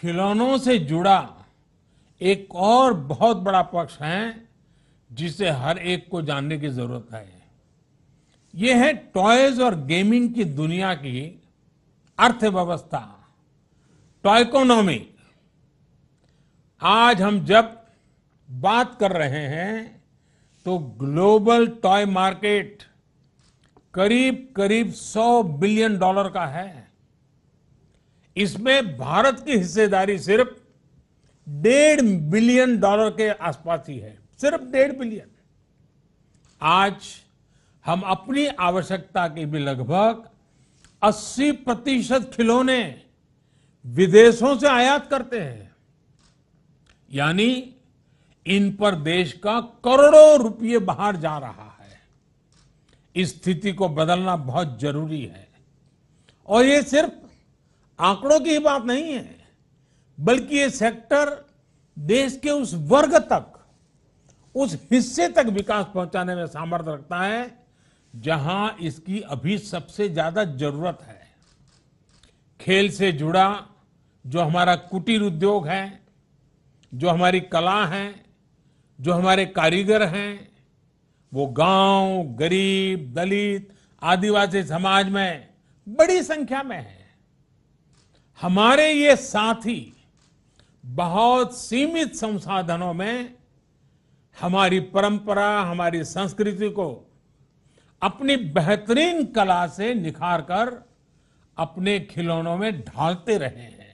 खिलौनों से जुड़ा एक और बहुत बड़ा पक्ष है जिसे हर एक को जानने की जरूरत है यह है टॉयज और गेमिंग की दुनिया की अर्थव्यवस्था टॉयकोनॉमी आज हम जब बात कर रहे हैं तो ग्लोबल टॉय मार्केट करीब करीब 100 बिलियन डॉलर का है इसमें भारत की हिस्सेदारी सिर्फ डेढ़ बिलियन डॉलर के आसपास ही है सिर्फ डेढ़ बिलियन आज हम अपनी आवश्यकता के भी लगभग 80 प्रतिशत खिलौने विदेशों से आयात करते हैं यानी इन पर देश का करोड़ों रुपये बाहर जा रहा है इस स्थिति को बदलना बहुत जरूरी है और ये सिर्फ आंकड़ों की ही बात नहीं है बल्कि ये सेक्टर देश के उस वर्ग तक उस हिस्से तक विकास पहुंचाने में सामर्थ्य रखता है जहां इसकी अभी सबसे ज्यादा जरूरत है खेल से जुड़ा जो हमारा कुटीर उद्योग है जो हमारी कला है जो हमारे कारीगर हैं वो गांव गरीब दलित आदिवासी समाज में बड़ी संख्या में है हमारे ये साथी बहुत सीमित संसाधनों में हमारी परंपरा हमारी संस्कृति को अपनी बेहतरीन कला से निखार कर अपने खिलौनों में ढालते रहे हैं